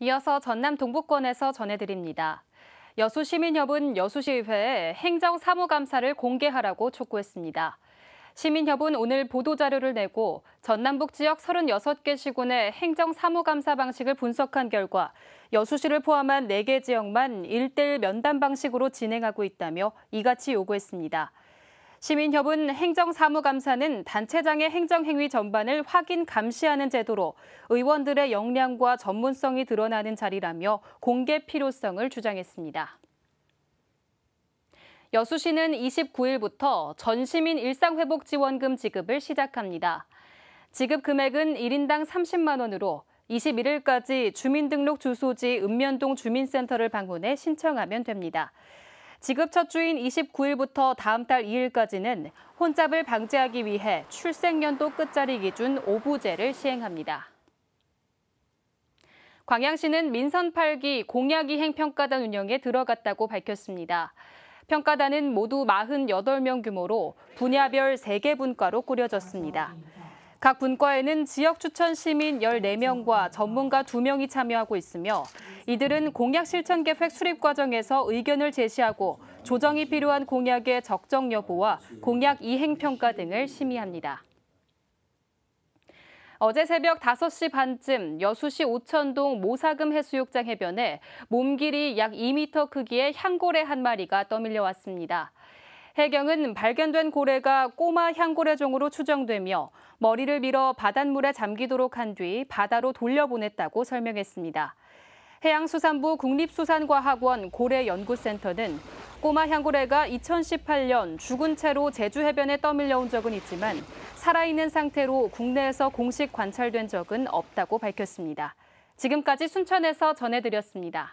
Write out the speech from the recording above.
이어서 전남 동북권에서 전해드립니다. 여수시민협은 여수시의회에 행정사무감사를 공개하라고 촉구했습니다. 시민협은 오늘 보도자료를 내고 전남북 지역 36개 시군의 행정사무감사 방식을 분석한 결과 여수시를 포함한 4개 지역만 1대1 면담 방식으로 진행하고 있다며 이같이 요구했습니다. 시민협은 행정사무감사는 단체장의 행정행위 전반을 확인 감시하는 제도로 의원들의 역량과 전문성이 드러나는 자리라며 공개 필요성을 주장했습니다. 여수시는 29일부터 전시민 일상회복지원금 지급을 시작합니다. 지급 금액은 1인당 30만 원으로 21일까지 주민등록 주소지 읍면동 주민센터를 방문해 신청하면 됩니다. 지급 첫 주인 29일부터 다음 달 2일까지는 혼잡을 방지하기 위해 출생연도 끝자리 기준 5부제를 시행합니다. 광양시는 민선 8기 공약이행 평가단 운영에 들어갔다고 밝혔습니다. 평가단은 모두 48명 규모로 분야별 3개 분과로 꾸려졌습니다. 각 분과에는 지역 추천 시민 14명과 전문가 2명이 참여하고 있으며 이들은 공약 실천 계획 수립 과정에서 의견을 제시하고 조정이 필요한 공약의 적정 여부와 공약 이행 평가 등을 심의합니다. 어제 새벽 5시 반쯤 여수시 오천동 모사금 해수욕장 해변에 몸 길이 약 2m 크기의 향고래 한 마리가 떠밀려왔습니다. 해경은 발견된 고래가 꼬마 향고래종으로 추정되며 머리를 밀어 바닷물에 잠기도록 한 뒤 바다로 돌려보냈다고 설명했습니다. 해양수산부 국립수산과학원 고래연구센터는 꼬마 향고래가 2018년 죽은 채로 제주 해변에 떠밀려 온 적은 있지만 살아있는 상태로 국내에서 공식 관찰된 적은 없다고 밝혔습니다. 지금까지 순천에서 전해드렸습니다.